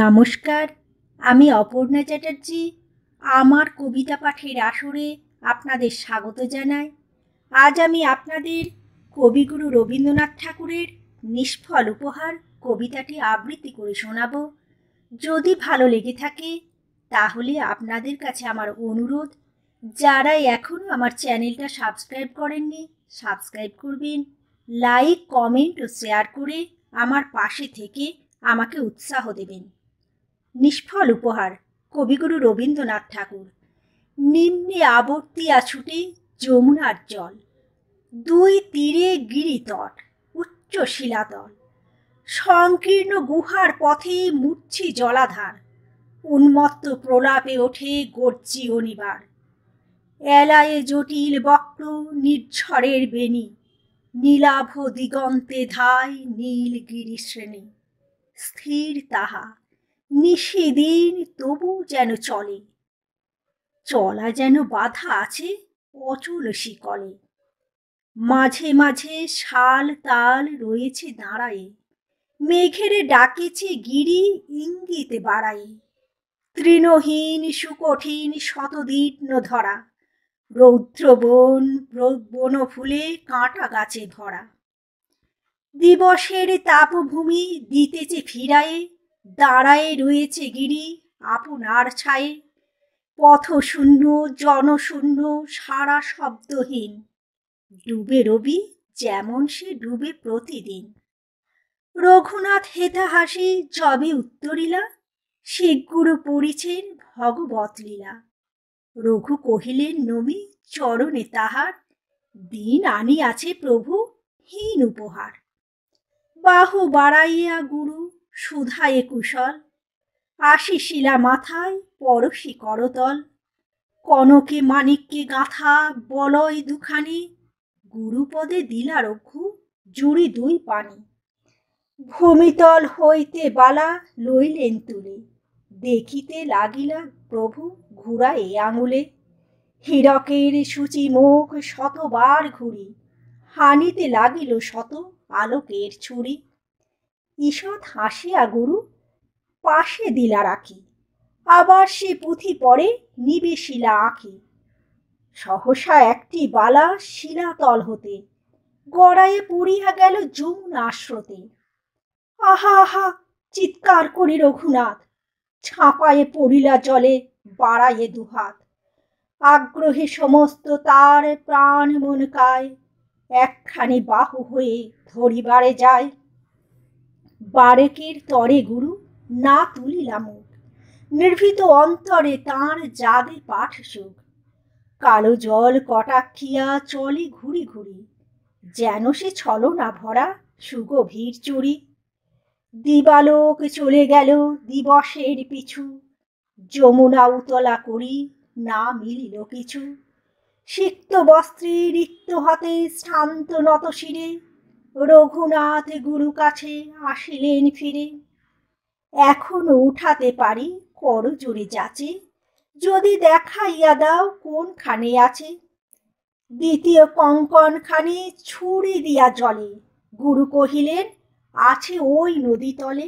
নমস্কার আমি অপর্ণা চ্যাটার্জি আমার কবিতা পাঠের আসরে আপনাদের স্বাগত জানাই আজ আমি আপনাদের কবিগুরু রবীন্দ্রনাথ ঠাকুরের নিষ্ফল উপহার কবিতাটি আবৃত্তি করে শোনাব যদি ভালো লেগে থাকে তাহলে আপনাদের কাছে আমার অনুরোধ যারা এখনও আমার চ্যানেলটা সাবস্ক্রাইব করেননি সাবস্ক্রাইব করবেন লাইক কমেন্ট ও শেয়ার করে আমার পাশে থেকে আমাকে উৎসাহ দেবেন নিষ্ফল উপহার কবিগুরু রবীন্দ্রনাথ ঠাকুর নিম্নে আবর্তিয়া ছুটে যমুনার জল দুই তীরে গিরিতট উচ্চ শিলাতল সংকীর্ণ গুহার পথে মুচ্ছি জলাধার উন্মত্ত প্রলাপে ওঠে গর্জি অনিবার এলায়ে জটিল বক্র নির্ঝরের বেণী নীলাভ দিগন্তে ধায় নীলগিরি শ্রেণী স্থির তাহা দিন তবু যেন চলে চলা যেন বাধা আছে অচল শিকলে মাঝে মাঝে শাল তাল রয়েছে দাঁড়ায়ে মেঘেরে ডাকেছে গিরি ইঙ্গিতে বাড়াই তৃণহীন সুকঠিন শতদীর্ণ ধরা রৌদ্র বন বন ফুলে কাঁটা গাছে ভরা দিবসের তাপভূমি দিতেছে ফিরায়ে দাঁড়ায় রয়েছে গিরি আপনার ছায়ে পথশূন্য জনশূন্য সারা শব্দহীন ডুবে রবি যেমন সে ডুবে প্রতিদিন রঘুনাথ হেতা হাসি জবে উত্তরিলা শিখগুরু পড়িছেন ভগবত লীলা রঘু কহিলেন নবী চরণে তাহার দিন আনি আছে প্রভু হীন উপহার বাহু বাড়াইয়া গুরু সুধা কুশল আশি শিলা মাথায় পরশি করতল কনকে মানিককে গাঁথা বলয় দুখানি গুরুপদে দিলা রঘু জুড়ি দুই পানি ভূমিতল হইতে বালা লইলেন তুলে দেখিতে লাগিলা প্রভু ঘুরা এ আঙুলে হীরকের সূচি মুখ শতবার ঘুরি হানিতে লাগিল শত আলোকের ছুরি ঈষৎ হাসিয়া গুরু পাশে দিলা রাখি আবার সে পুঁথি পরে নিবে শিলা আঁকি সহসা একটি বালা শিলাতল হতে গড়াইয়ে পড়িয়া গেল যমুন আশ্রতে আহা আহা চিৎকার করি রঘুনাথ ছাপায়ে পড়িলা জলে বাড়াইয়ে দুহাত আগ্রহে সমস্ত তার প্রাণ মনকায় একখানি বাহু হয়ে ধরিবারে যায় বারেকের তরে গুরু না তুলিলাম নির্ভীত অন্তরে তাঁর জাদে পাঠ সুখ কালো জল কটাক্ষিয়া চলে ঘুরি ঘুরি যেন সে না ভরা সুগভীর চুরি দিবালোক চলে গেল দিবসের পিছু যমুনা উতলা করি না মিলিল কিছু সিক্ত বস্ত্রে রিক্ত হাতে শান্ত নত শিরে রঘুনাথ গুরু কাছে আসিলেন ফিরে এখন উঠাতে পারি করজোরে যাচে যদি দেখাইয়া দাও কোনখানে আছে দ্বিতীয় কঙ্কন খানে ছুড়ি দিয়া জলে গুরু কহিলেন আছে ওই নদী তলে